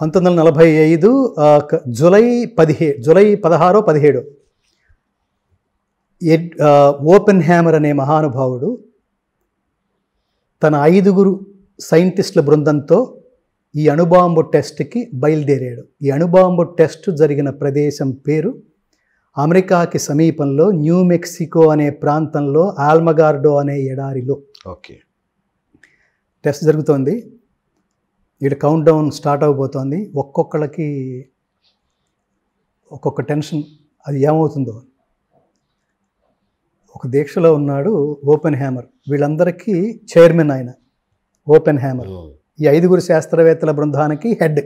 పంతొమ్మిది వందల నలభై ఐదు జూలై పదిహే జూలై పదహారో పదిహేడు ఎడ్ ఓపెన్ హ్యామర్ అనే మహానుభావుడు తన ఐదుగురు సైంటిస్టుల బృందంతో ఈ అణుబాంబు టెస్ట్కి బయలుదేరాడు ఈ అణుబాంబు టెస్ట్ జరిగిన ప్రదేశం పేరు అమెరికాకి సమీపంలో న్యూ మెక్సికో అనే ప్రాంతంలో ఆల్మగార్డో అనే ఎడారిలో ఓకే టెస్ట్ జరుగుతోంది ఇక్కడ కౌంట్ డౌన్ స్టార్ట్ అవబోతోంది ఒక్కొక్కళ్ళకి ఒక్కొక్క టెన్షన్ అది ఏమవుతుందో ఒక దీక్షలో ఉన్నాడు ఓపెన్ హ్యామర్ వీళ్ళందరికీ చైర్మన్ ఆయన ఓపెన్ హ్యామర్ ఈ ఐదుగురు శాస్త్రవేత్తల బృందానికి హెడ్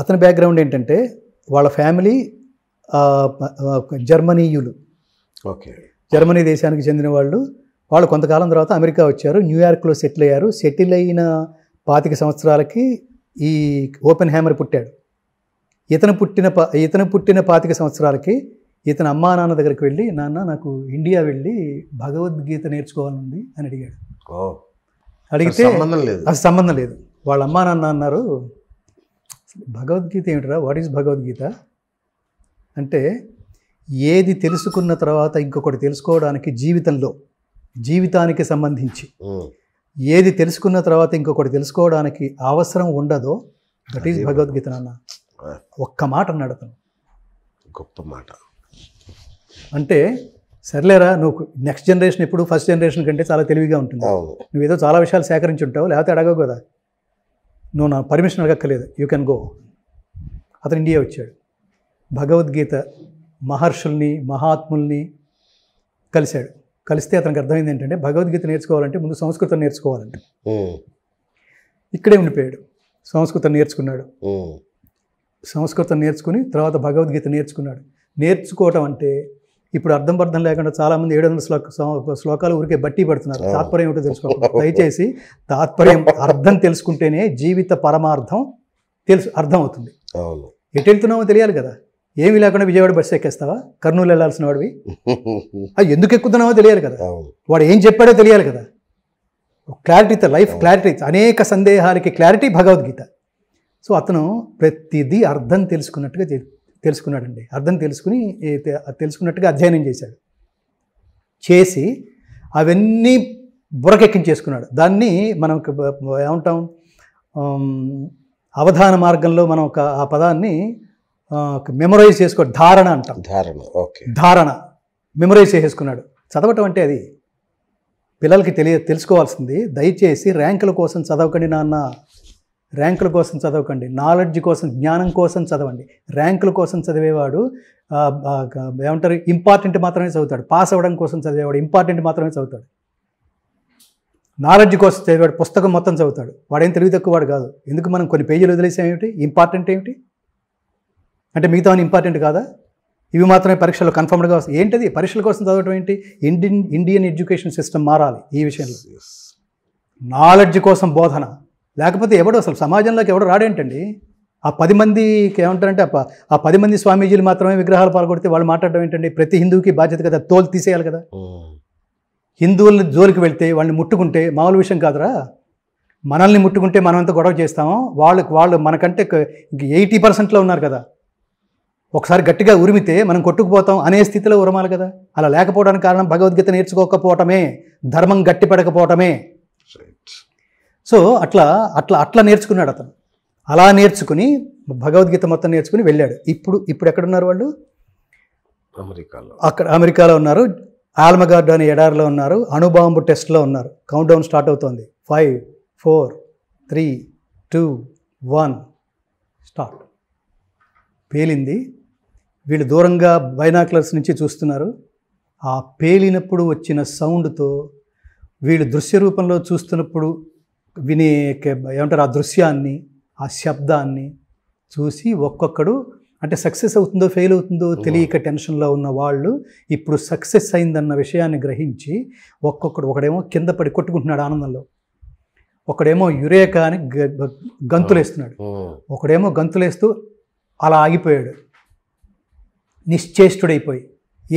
అతని బ్యాక్గ్రౌండ్ ఏంటంటే వాళ్ళ ఫ్యామిలీ జర్మనీయులు ఓకే జర్మనీ దేశానికి చెందిన వాళ్ళు వాళ్ళు కొంతకాలం తర్వాత అమెరికా వచ్చారు న్యూయార్క్లో సెటిల్ అయ్యారు సెటిల్ అయిన పాతిక సంవత్సరాలకి ఈ ఓపెన్ హ్యామర్ పుట్టాడు ఇతను పుట్టిన పా ఇతను పుట్టిన పాతిక సంవత్సరాలకి ఇతను అమ్మా నాన్న దగ్గరికి వెళ్ళి నాన్న నాకు ఇండియా వెళ్ళి భగవద్గీత నేర్చుకోవాలనుంది అని అడిగాడు అడిగితే సంబంధం లేదు అసలు సంబంధం లేదు వాళ్ళ అమ్మా నాన్న అన్నారు భగవద్గీత ఏమిటరా వాట్ ఈస్ భగవద్గీత అంటే ఏది తెలుసుకున్న తర్వాత ఇంకొకటి తెలుసుకోవడానికి జీవితంలో జీవితానికి సంబంధించి ఏది తెలుసుకున్న తర్వాత ఇంకొకటి తెలుసుకోవడానికి అవసరం ఉండదో దట్ ఈజ్ భగవద్గీత నాన్న ఒక్క మాట అన్నాడు అతను గొప్ప మాట అంటే సర్లేరా నువ్వు నెక్స్ట్ జనరేషన్ ఇప్పుడు ఫస్ట్ జనరేషన్ కంటే చాలా తెలివిగా ఉంటుంది నువ్వు ఏదో చాలా విషయాలు సేకరించి ఉంటావు లేకపోతే అడగవు కదా నువ్వు నా పర్మిషన్ అడగక్కర్లేదు యూ కెన్ గో అతను ఇండియా వచ్చాడు భగవద్గీత మహర్షుల్ని మహాత్ముల్ని కలిశాడు కలిస్తే అతనికి అర్థమైంది ఏంటంటే భగవద్గీత నేర్చుకోవాలంటే ముందు సంస్కృతం నేర్చుకోవాలంట ఇక్కడే ఉండిపోయాడు సంస్కృతం నేర్చుకున్నాడు సంస్కృతం నేర్చుకుని తర్వాత భగవద్గీత నేర్చుకున్నాడు నేర్చుకోవటం అంటే ఇప్పుడు అర్థం అర్థం లేకుండా చాలామంది ఏడు వందల శ్లోక శ్లోకాలు ఊరికే బట్టి పడుతున్నారు తాత్పర్యం ఏమిటో తెలుసుకోవాలి దయచేసి తాత్పర్యం అర్థం తెలుసుకుంటేనే జీవిత పరమార్థం తెలుసు అర్థం అవుతుంది ఎటు వెళ్తున్నామో తెలియాలి కదా ఏమి లేకుండా విజయవాడ బస్సు ఎక్కేస్తావా కర్నూలు వెళ్ళాల్సిన వాడివి అది ఎందుకు ఎక్కుతున్నావో తెలియాలి కదా వాడు ఏం చెప్పాడో తెలియాలి కదా క్లారిటీ లైఫ్ క్లారిటీ అనేక సందేహాలకి క్లారిటీ భగవద్గీత సో అతను ప్రతిదీ అర్థం తెలుసుకున్నట్టుగా తెలుసుకున్నాడండి అర్థం తెలుసుకుని తెలుసుకున్నట్టుగా అధ్యయనం చేశాడు చేసి అవన్నీ బురకెక్కించేసుకున్నాడు దాన్ని మనం ఏమంటాం అవధాన మార్గంలో మనం ఒక ఆ పదాన్ని మెమొరైజ్ చేసుకో ధారణ అంటాం ధారణ ఓకే ధారణ మెమొరైజ్ చేసేసుకున్నాడు చదవటం అంటే అది పిల్లలకి తెలియ తెలుసుకోవాల్సింది దయచేసి ర్యాంకుల కోసం చదవకండి నాన్న ర్యాంకుల కోసం చదవకండి నాలెడ్జ్ కోసం జ్ఞానం కోసం చదవండి ర్యాంకుల కోసం చదివేవాడు ఏమంటారు ఇంపార్టెంట్ మాత్రమే చదువుతాడు పాస్ అవ్వడం కోసం చదివేవాడు ఇంపార్టెంట్ మాత్రమే చదువుతాడు నాలెడ్జ్ కోసం చదివాడు పుస్తకం మొత్తం చదువుతాడు వాడేం తెలివి తక్కువ వాడు కాదు ఎందుకు మనం కొన్ని పేజీలు వదిలేసాం ఏమిటి ఇంపార్టెంట్ ఏమిటి అంటే మిగతా ఇంపార్టెంట్ కాదా ఇవి మాత్రమే పరీక్షలు కన్ఫర్మ్డ్గా వస్తాయి ఏంటిది పరీక్షల కోసం చదవటం ఏంటి ఇండియన్ ఇండియన్ ఎడ్యుకేషన్ సిస్టమ్ మారాలి ఈ విషయంలో నాలెడ్జ్ కోసం బోధన లేకపోతే ఎవడు అసలు సమాజంలోకి ఎవడు రాడేంటండి ఆ పది మందికి ఏమంటారంటే ఆ పది మంది స్వామీజీలు మాత్రమే విగ్రహాలు పాల్గొడితే వాళ్ళు మాట్లాడడం ఏంటండి ప్రతి హిందువుకి బాధ్యత కదా తోలు తీసేయాలి కదా హిందువులని జోలికి వెళ్తే వాళ్ళని ముట్టుకుంటే మామూలు విషయం కాదురా మనల్ని ముట్టుకుంటే మనమంతా గొడవ చేస్తాము వాళ్ళకి వాళ్ళు మనకంటే ఎయిటీ పర్సెంట్లో ఉన్నారు కదా ఒకసారి గట్టిగా ఉరిమితే మనం కొట్టుకుపోతాం అనే స్థితిలో ఉరమాలి కదా అలా లేకపోవడానికి కారణం భగవద్గీత నేర్చుకోకపోవటమే ధర్మం గట్టిపడకపోవటమే సో అట్లా అట్లా అట్లా నేర్చుకున్నాడు అతను అలా నేర్చుకుని భగవద్గీత మొత్తం నేర్చుకుని వెళ్ళాడు ఇప్పుడు ఇప్పుడు ఎక్కడున్నారు వాళ్ళు అమెరికాలో అక్కడ అమెరికాలో ఉన్నారు ఆల్మగార్డ్ అనే ఎడారిలో ఉన్నారు అణుబాంబు టెస్ట్లో ఉన్నారు కౌంట్ డౌన్ స్టార్ట్ అవుతోంది five four three two one start పేలింది వీళ్ళు దూరంగా బైనాక్లర్స్ నుంచి చూస్తున్నారు ఆ పేలినప్పుడు వచ్చిన సౌండ్తో వీళ్ళు దృశ్య రూపంలో చూస్తున్నప్పుడు వినే ఏమంటారు ఆ దృశ్యాన్ని ఆ శబ్దాన్ని చూసి ఒక్కొక్కడు అంటే సక్సెస్ అవుతుందో ఫెయిల్ అవుతుందో తెలియక టెన్షన్లో ఉన్న వాళ్ళు ఇప్పుడు సక్సెస్ అయిందన్న విషయాన్ని గ్రహించి ఒక్కొక్కడు ఒకడేమో కింద పడి కొట్టుకుంటున్నాడు ఆనందంలో ఒకడేమో యురేకా అని గంతులేస్తున్నాడు ఒకడేమో గంతులేస్తూ అలా ఆగిపోయాడు నిశ్చేష్టుడైపోయి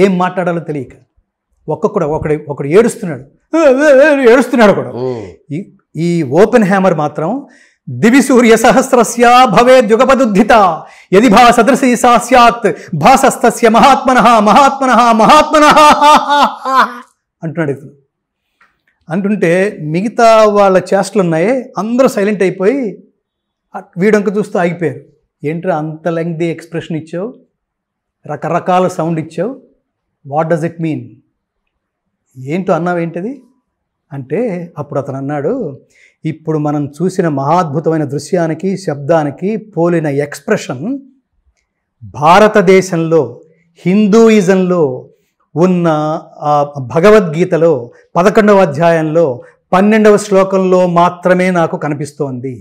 ఏం మాట్లాడాలో తెలియక ఒక్కొక్కడు ఒకడు ఒకడు ఏడుస్తున్నాడు ఏడుస్తున్నాడు కూడా ఈ ఓపెన్ హ్యామర్ మాత్రం దివి సూర్య సహస్రస్యా భవే యుగపదుద్ధిత యది భా సదృశీ సా సత్ భాసస్తస్య మహాత్మన మహాత్మన మహాత్మన అంటున్నాడు ఇతను అంటుంటే మిగతా వాళ్ళ చేష్టలున్నాయే అందరూ సైలెంట్ అయిపోయి వీడంక చూస్తూ ఆగిపోయారు ఏంట్రా అంత లెంగ్ది ఎక్స్ప్రెషన్ ఇచ్చావు రకరకాల సౌండ్ ఇచ్చావు వాట్ డస్ ఇట్ మీన్ ఏంటో ఏంటది అంటే అప్పుడు అతను అన్నాడు ఇప్పుడు మనం చూసిన మహాద్భుతమైన దృశ్యానికి శబ్దానికి పోలిన ఎక్స్ప్రెషన్ భారతదేశంలో హిందూయిజంలో ఉన్న భగవద్గీతలో పదకొండవ అధ్యాయంలో పన్నెండవ శ్లోకంలో మాత్రమే నాకు కనిపిస్తోంది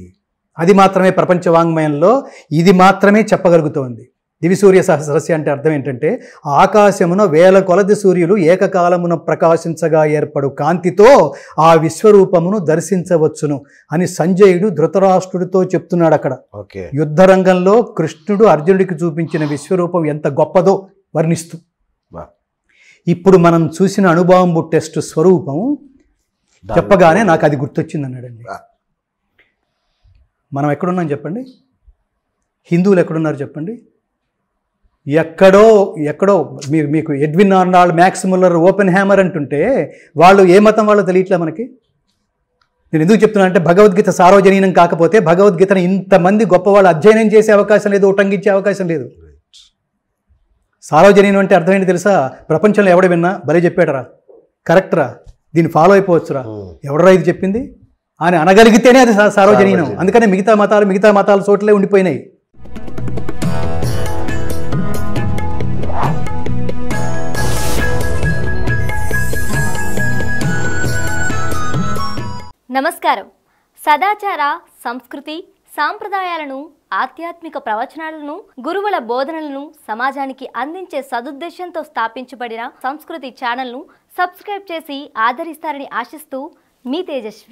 అది మాత్రమే ప్రపంచ వాంగ్మయంలో ఇది మాత్రమే చెప్పగలుగుతోంది దివిసూర్య సహస్రస్య అంటే అర్థం ఏంటంటే ఆకాశమున వేల కొలది సూర్యులు ఏకకాలమున ప్రకాశించగా ఏర్పడు కాంతితో ఆ విశ్వరూపమును దర్శించవచ్చును అని సంజయుడు ధృతరాష్ట్రుడితో చెప్తున్నాడు అక్కడ యుద్ధ రంగంలో కృష్ణుడు అర్జునుడికి చూపించిన విశ్వరూపం ఎంత గొప్పదో వర్ణిస్తూ ఇప్పుడు మనం చూసిన అనుభవం టెస్ట్ స్వరూపం చెప్పగానే నాకు అది గుర్తొచ్చింది అన్నాడండి మనం ఎక్కడున్నాం చెప్పండి హిందువులు ఎక్కడున్నారు చెప్పండి ఎక్కడో ఎక్కడో మీరు మీకు Edwin Arnold Max Muller Oppenheimer అంటుంటే వాళ్ళు ఏ మతం వాళ్ళు తెలియట్లే మనకి నేను ఎందుకు చెప్తున్నా అంటే భగవద్గీత సార్వజనీనం కాకపోతే భగవద్గీతను ఇంతమంది గొప్పవాళ్ళు అధ్యయనం చేసే అవకాశం లేదు ఉటంకించే అవకాశం లేదు సార్వజనీనం అంటే అర్థమైంది తెలుసా ప్రపంచంలో ఎవడ విన్నా భలే చెప్పాడరా కరెక్ట్రా దీన్ని ఫాలో అయిపోవచ్చురా hmm. ఎవడరా ఇది చెప్పింది అని అనగలిగితేనే అది సార్వజనీనం అందుకనే మిగతా మతాలు మిగతా మతాలు చోట్లే ఉండిపోయినాయి నమస్కారం సదాచార సంస్కృతి సాంప్రదాయాలను ఆధ్యాత్మిక ప్రవచనాలను గురువుల బోధనలను సమాజానికి అందించే సదుద్దేశంతో స్థాపించబడిన సంస్కృతి ఛానల్ను సబ్స్క్రైబ్ చేసి ఆదరిస్తారని ఆశిస్తూ మీ తేజస్వి